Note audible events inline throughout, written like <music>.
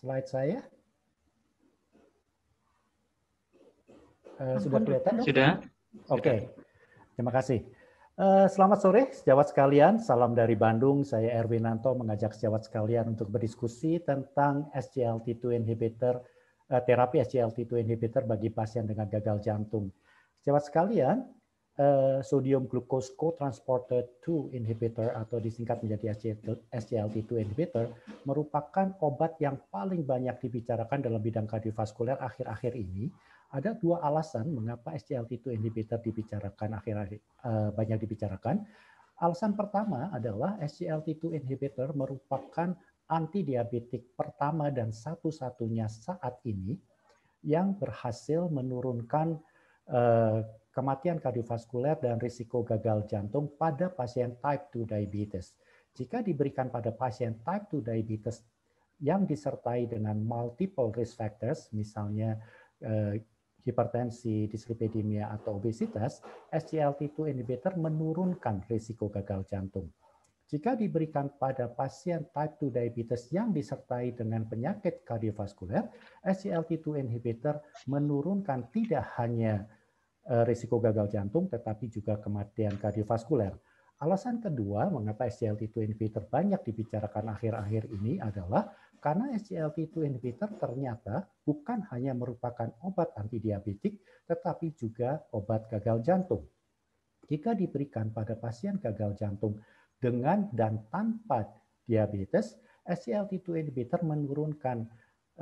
slide saya. Uh, sudah kelihatan? Sudah. Oke. Okay. Terima kasih. Uh, selamat sore, sejawat sekalian. Salam dari Bandung. Saya Erwin Nanto mengajak sejawat sekalian untuk berdiskusi tentang SGLT2 inhibitor, uh, terapi SGLT2 inhibitor bagi pasien dengan gagal jantung. Sejawat sekalian, Eh, sodium glucose co-transporter 2 inhibitor atau disingkat menjadi SGLT2 inhibitor merupakan obat yang paling banyak dibicarakan dalam bidang kardiovaskuler akhir-akhir ini. Ada dua alasan mengapa SGLT2 inhibitor dibicarakan akhir-akhir uh, banyak dibicarakan. Alasan pertama adalah SGLT2 inhibitor merupakan antidiabetik pertama dan satu-satunya saat ini yang berhasil menurunkan Eh, kematian kardiovaskuler dan risiko gagal jantung pada pasien type 2 diabetes. Jika diberikan pada pasien type 2 diabetes yang disertai dengan multiple risk factors, misalnya eh, hipertensi, dislipidemia, atau obesitas, SGLT2 inhibitor menurunkan risiko gagal jantung. Jika diberikan pada pasien type 2 diabetes yang disertai dengan penyakit kardiovaskuler, SGLT2 inhibitor menurunkan tidak hanya Eh, risiko gagal jantung, tetapi juga kematian kardiovaskuler. Alasan kedua mengapa SGLT2 inhibitor banyak dibicarakan akhir-akhir ini adalah karena SGLT2 inhibitor ternyata bukan hanya merupakan obat antidiabetik, tetapi juga obat gagal jantung. Jika diberikan pada pasien gagal jantung dengan dan tanpa diabetes, SGLT2 inhibitor menurunkan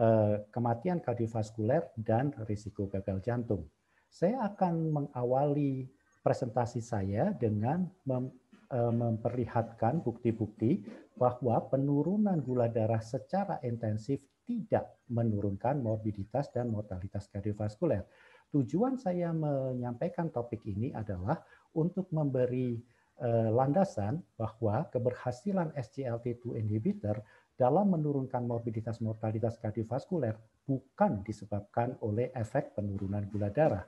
eh, kematian kardiovaskuler dan risiko gagal jantung. Saya akan mengawali presentasi saya dengan mem, e, memperlihatkan bukti-bukti bahwa penurunan gula darah secara intensif tidak menurunkan morbiditas dan mortalitas kardiovaskuler. Tujuan saya menyampaikan topik ini adalah untuk memberi e, landasan bahwa keberhasilan SGLT2 inhibitor dalam menurunkan morbiditas mortalitas kardiovaskuler bukan disebabkan oleh efek penurunan gula darah.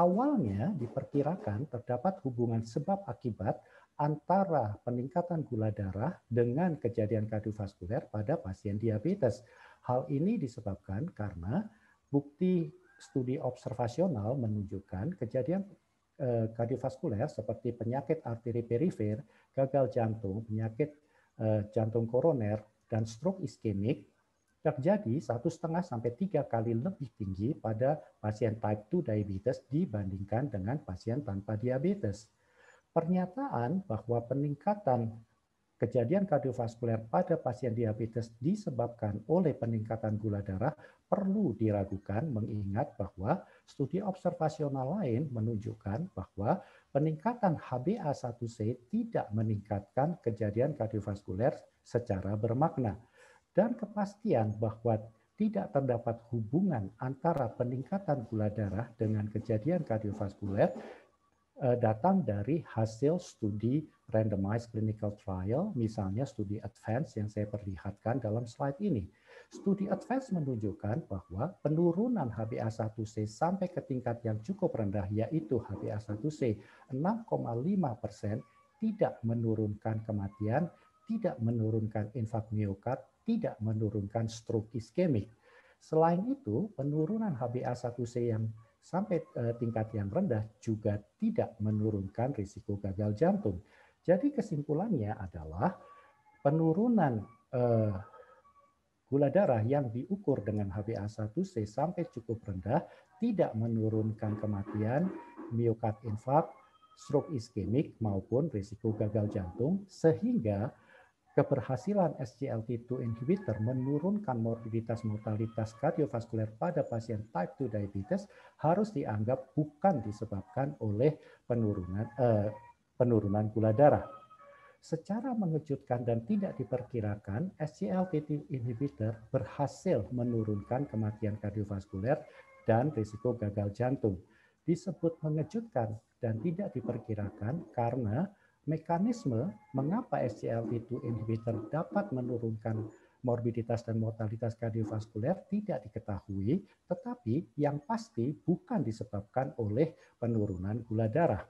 Awalnya diperkirakan terdapat hubungan sebab akibat antara peningkatan gula darah dengan kejadian kardiovaskuler pada pasien diabetes. Hal ini disebabkan karena bukti studi observasional menunjukkan kejadian eh, kardiovaskuler seperti penyakit arteri perifer, gagal jantung, penyakit eh, jantung koroner, dan stroke iskemik terjadi satu setengah sampai tiga kali lebih tinggi pada pasien type 2 diabetes dibandingkan dengan pasien tanpa diabetes. Pernyataan bahwa peningkatan kejadian kardiovaskuler pada pasien diabetes disebabkan oleh peningkatan gula darah perlu diragukan mengingat bahwa studi observasional lain menunjukkan bahwa peningkatan HbA1c tidak meningkatkan kejadian kardiovaskuler secara bermakna. Dan kepastian bahwa tidak terdapat hubungan antara peningkatan gula darah dengan kejadian kardiovaskuler eh, datang dari hasil studi randomized clinical trial, misalnya studi advance yang saya perlihatkan dalam slide ini. Studi advance menunjukkan bahwa penurunan HbA1c sampai ke tingkat yang cukup rendah, yaitu HbA1c 6,5 persen, tidak menurunkan kematian, tidak menurunkan infak miokard, tidak menurunkan stroke iskemik. Selain itu, penurunan HbA1c yang sampai eh, tingkat yang rendah juga tidak menurunkan risiko gagal jantung jadi kesimpulannya adalah penurunan eh, gula darah yang diukur dengan HbA1c sampai cukup rendah tidak menurunkan kematian, miokard infark, stroke iskemik maupun risiko gagal jantung sehingga keberhasilan SGLT2 inhibitor menurunkan morbiditas mortalitas kardiovaskuler pada pasien type 2 diabetes harus dianggap bukan disebabkan oleh penurunan eh, penurunan gula darah. Secara mengejutkan dan tidak diperkirakan, SGLT2 inhibitor berhasil menurunkan kematian kardiovaskuler dan risiko gagal jantung. Disebut mengejutkan dan tidak diperkirakan karena mekanisme mengapa SGLT2 inhibitor dapat menurunkan morbiditas dan mortalitas kardiovaskuler tidak diketahui, tetapi yang pasti bukan disebabkan oleh penurunan gula darah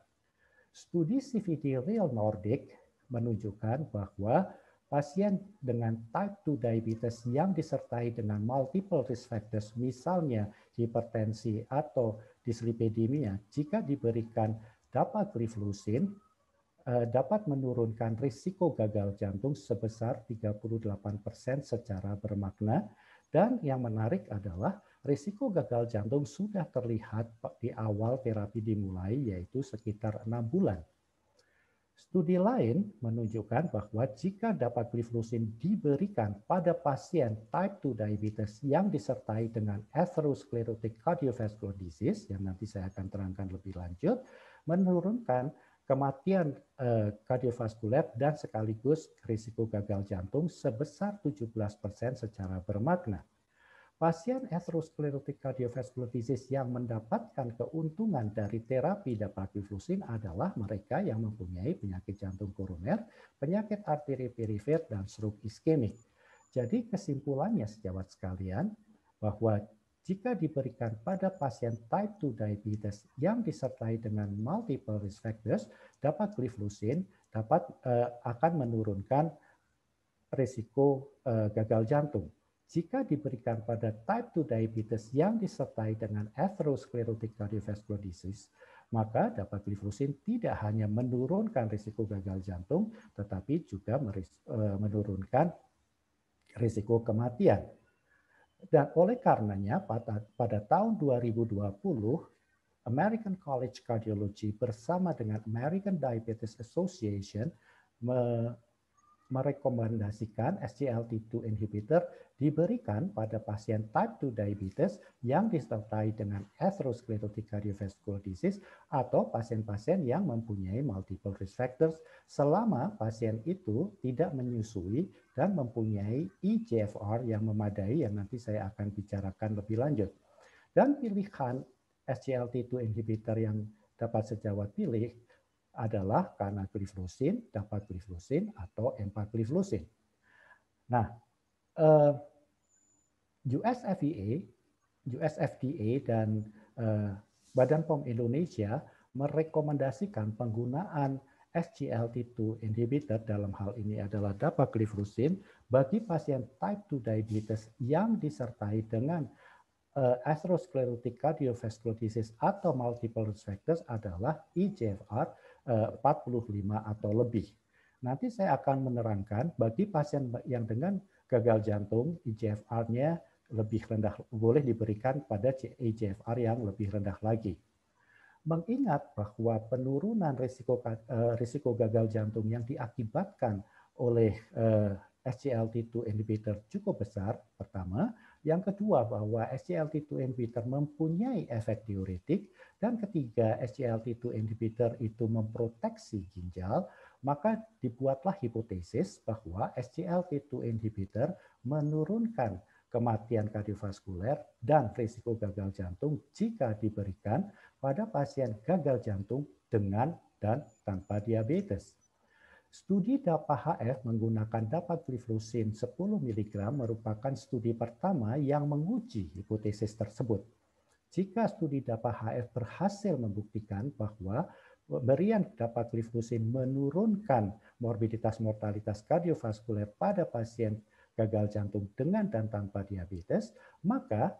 Studi CVD Real Nordic menunjukkan bahwa pasien dengan type 2 diabetes yang disertai dengan multiple risk factors, misalnya hipertensi atau dislipidemia, jika diberikan dapat rifluzin, eh, dapat menurunkan risiko gagal jantung sebesar 38% secara bermakna dan yang menarik adalah risiko gagal jantung sudah terlihat di awal terapi dimulai yaitu sekitar enam bulan. Studi lain menunjukkan bahwa jika dapat gliflusin diberikan pada pasien type 2 diabetes yang disertai dengan atherosclerotic cardiovascular disease yang nanti saya akan terangkan lebih lanjut, menurunkan kematian eh, kardiovaskuler dan sekaligus risiko gagal jantung sebesar 17% secara bermakna. Pasien atherosclerotic cardiovascular disease yang mendapatkan keuntungan dari terapi dapagliflozin adalah mereka yang mempunyai penyakit jantung koroner, penyakit arteri perifer, dan stroke iskemik. Jadi kesimpulannya sejawat sekalian bahwa jika diberikan pada pasien type 2 diabetes yang disertai dengan multiple risk factors, dapat gliflusin dapat uh, akan menurunkan risiko uh, gagal jantung jika diberikan pada type 2 diabetes yang disertai dengan atherosclerotic cardiovascular disease, maka glifosin tidak hanya menurunkan risiko gagal jantung, tetapi juga e, menurunkan risiko kematian. Dan oleh karenanya pada, pada tahun 2020, American College Cardiology bersama dengan American Diabetes Association merekomendasikan SGLT2 inhibitor diberikan pada pasien type 2 diabetes yang disertai dengan atherosclerotic cardiovascular disease atau pasien-pasien yang mempunyai multiple risk factors selama pasien itu tidak menyusui dan mempunyai eGFR yang memadai yang nanti saya akan bicarakan lebih lanjut. Dan pilihan SGLT2 inhibitor yang dapat sejawat pilih adalah karena gliflosin, dapat gliflosin atau empat gliflosin. Nah, eh, FDA, US USFDA dan eh, Badan POM Indonesia merekomendasikan penggunaan SGLT2 inhibitor dalam hal ini adalah dapagliflozin bagi pasien type 2 diabetes yang disertai dengan uh, atherosclerotic cardiovascular disease atau multiple risk factors adalah EGFR 45 eh, atau lebih. Nanti saya akan menerangkan bagi pasien yang dengan gagal jantung IGFR-nya lebih rendah boleh diberikan pada IGFR yang lebih rendah lagi. Mengingat bahwa penurunan risiko eh, risiko gagal jantung yang diakibatkan oleh eh, SGLT2 inhibitor cukup besar pertama yang kedua bahwa SGLT2 inhibitor mempunyai efek diuretik dan ketiga SGLT2 inhibitor itu memproteksi ginjal, maka dibuatlah hipotesis bahwa SGLT2 inhibitor menurunkan kematian kardiovaskuler dan risiko gagal jantung jika diberikan pada pasien gagal jantung dengan dan tanpa diabetes. Studi DAPA-HF menggunakan dapagliflozin 10 mg merupakan studi pertama yang menguji hipotesis tersebut. Jika studi DAPA-HF berhasil membuktikan bahwa pemberian dapagliflozin menurunkan morbiditas mortalitas kardiovaskuler pada pasien gagal jantung dengan dan tanpa diabetes, maka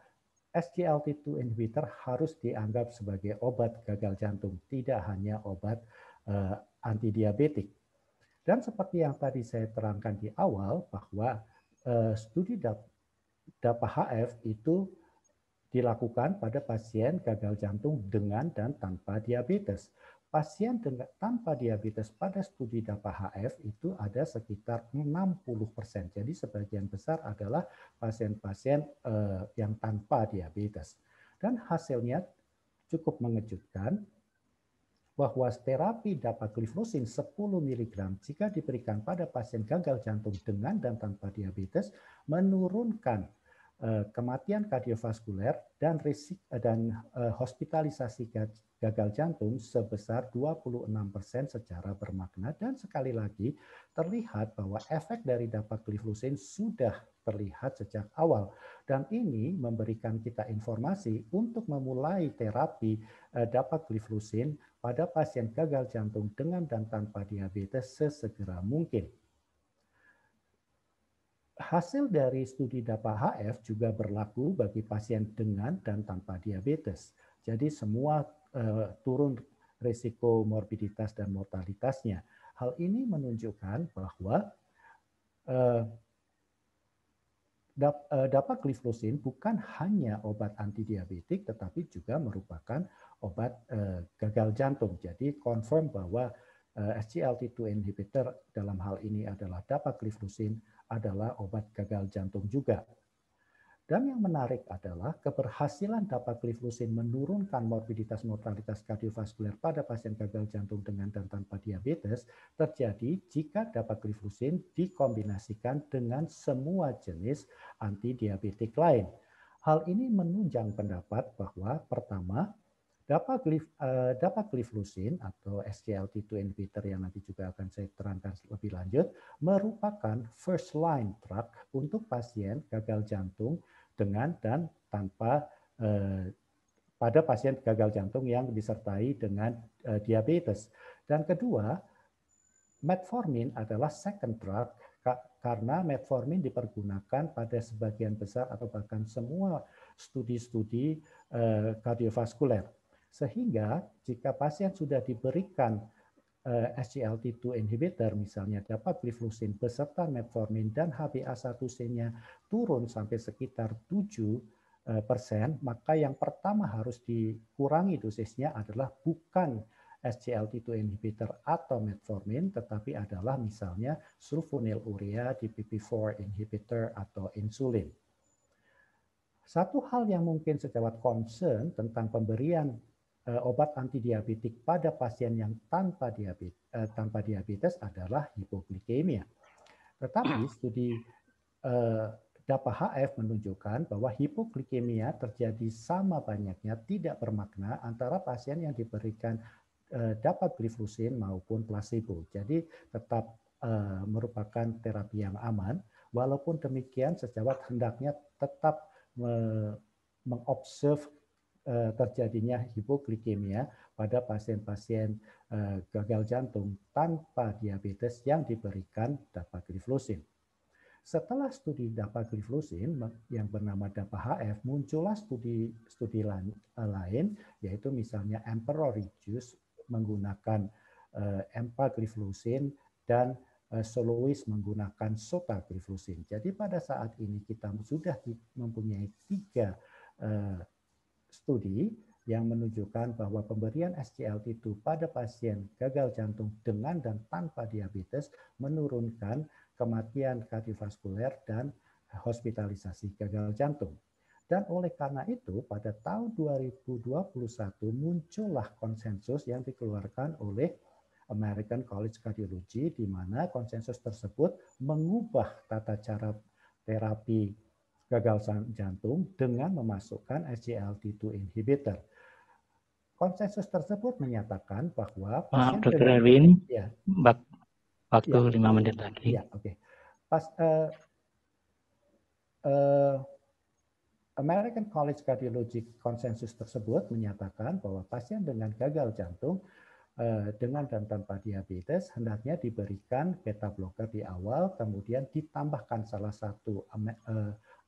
SGLT2 inhibitor harus dianggap sebagai obat gagal jantung, tidak hanya obat uh, antidiabetik. Dan seperti yang tadi saya terangkan di awal bahwa eh, studi DAPA-HF itu dilakukan pada pasien gagal jantung dengan dan tanpa diabetes. Pasien dengan tanpa diabetes pada studi DAPA-HF itu ada sekitar 60%. persen. Jadi sebagian besar adalah pasien-pasien eh, yang tanpa diabetes. Dan hasilnya cukup mengejutkan bahwa terapi dapat dapagliflozin 10 mg jika diberikan pada pasien gagal jantung dengan dan tanpa diabetes menurunkan eh, kematian kardiovaskuler dan risik eh, dan eh, hospitalisasi gagal jantung sebesar 26% secara bermakna dan sekali lagi terlihat bahwa efek dari dapat dapagliflozin sudah terlihat sejak awal. Dan ini memberikan kita informasi untuk memulai terapi eh, gliflusin pada pasien gagal jantung dengan dan tanpa diabetes sesegera mungkin. Hasil dari studi DAPA-HF juga berlaku bagi pasien dengan dan tanpa diabetes. Jadi semua eh, turun risiko morbiditas dan mortalitasnya. Hal ini menunjukkan bahwa eh, Eh, dapat gliflosin bukan hanya obat antidiabetik tetapi juga merupakan obat eh, gagal jantung. Jadi confirm bahwa eh, SGLT2 inhibitor dalam hal ini adalah dapat dapagliflozin adalah obat gagal jantung juga. Dan yang menarik adalah keberhasilan dapat dapagliflozin menurunkan morbiditas mortalitas kardiovaskuler pada pasien gagal jantung dengan dan tanpa diabetes terjadi jika dapat dapagliflozin dikombinasikan dengan semua jenis antidiabetik lain. Hal ini menunjang pendapat bahwa pertama, glif eh, dapat dapagliflozin atau SGLT2 inhibitor yang nanti juga akan saya terangkan lebih lanjut merupakan first line drug untuk pasien gagal jantung dengan dan tanpa eh, pada pasien gagal jantung yang disertai dengan eh, diabetes. Dan kedua, metformin adalah second drug karena metformin dipergunakan pada sebagian besar atau bahkan semua studi-studi eh, kardiovaskuler. Sehingga jika pasien sudah diberikan Eh, SGLT2 inhibitor misalnya dapat liflusin beserta metformin dan HbA1c-nya turun sampai sekitar 7 eh, persen, maka yang pertama harus dikurangi dosisnya adalah bukan SGLT2 inhibitor atau metformin, tetapi adalah misalnya sulfonylurea, DPP4 inhibitor, atau insulin. Satu hal yang mungkin sejawat concern tentang pemberian Eh, obat antidiabetik pada pasien yang tanpa diabetes, eh, tanpa diabetes adalah hipoglikemia. Tetapi <clears throat> studi eh, DAPA-HF menunjukkan bahwa hipoglikemia terjadi sama banyaknya tidak bermakna antara pasien yang diberikan dapat glifosin maupun placebo. Jadi tetap merupakan terapi yang aman. Walaupun demikian, sejawat hendaknya tetap mengobserv Eh, terjadinya hipoglikemia pada pasien-pasien eh, gagal jantung tanpa diabetes yang diberikan dapagliflozin. Setelah studi dapagliflozin yang bernama DAPA-HF, muncullah studi-studi eh, lain, yaitu misalnya Emperor Reduce menggunakan empagliflozin dan Solois menggunakan sotagliflozin. Jadi pada saat ini kita sudah mempunyai tiga studi yang menunjukkan bahwa pemberian SGLT2 pada pasien gagal jantung dengan dan tanpa diabetes menurunkan kematian kardiovaskuler dan hospitalisasi gagal jantung. Dan oleh karena itu pada tahun 2021 muncullah konsensus yang dikeluarkan oleh American College Cardiology di mana konsensus tersebut mengubah tata cara terapi gagal jantung dengan memasukkan SGLT2 inhibitor. Konsensus tersebut menyatakan bahwa ah, pasien Pak dengan Erwin, ya, bak, waktu ya, 5 menit lagi. Ya, oke. Okay. uh, eh, uh, eh, American College Cardiology konsensus tersebut menyatakan bahwa pasien dengan gagal jantung eh, dengan dan tanpa diabetes hendaknya diberikan beta blocker di awal, kemudian ditambahkan salah satu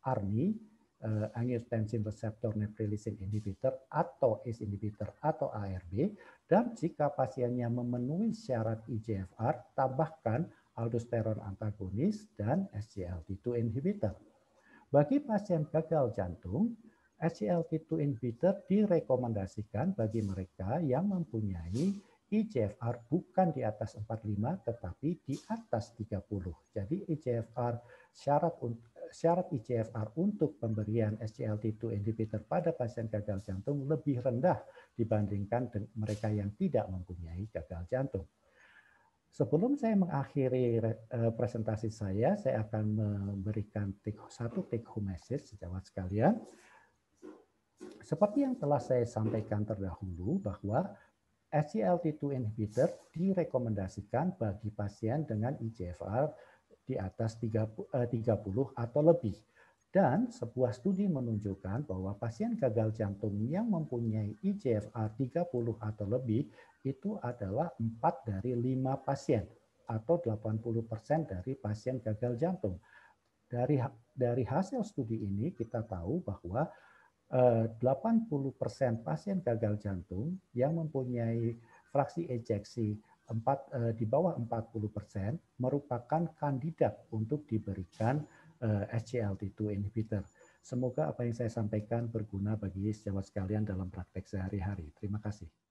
ARNI, uh, eh, angiotensin receptor neprilysin inhibitor atau ACE inhibitor atau ARB, dan jika pasiennya memenuhi syarat IGFR, e tambahkan aldosteron antagonis dan SGLT2 inhibitor. Bagi pasien gagal jantung, SGLT2 inhibitor direkomendasikan bagi mereka yang mempunyai IGFR e bukan di atas 45 tetapi di atas 30. Jadi IGFR e syarat untuk syarat ICFR untuk pemberian SGLT2 inhibitor pada pasien gagal jantung lebih rendah dibandingkan mereka yang tidak mempunyai gagal jantung. Sebelum saya mengakhiri eh, presentasi saya, saya akan memberikan satu take home message sejawat sekalian. Seperti yang telah saya sampaikan terdahulu bahwa SGLT2 inhibitor direkomendasikan bagi pasien dengan IGFR di atas 30, eh, atau lebih. Dan sebuah studi menunjukkan bahwa pasien gagal jantung yang mempunyai IGFR 30 atau lebih itu adalah 4 dari 5 pasien atau 80% dari pasien gagal jantung. Dari dari hasil studi ini kita tahu bahwa 80% eh, pasien gagal jantung yang mempunyai fraksi ejeksi empat, eh, di bawah 40% persen merupakan kandidat untuk diberikan eh, SGLT2 inhibitor. Semoga apa yang saya sampaikan berguna bagi sejawat sekalian dalam praktek sehari-hari. Terima kasih.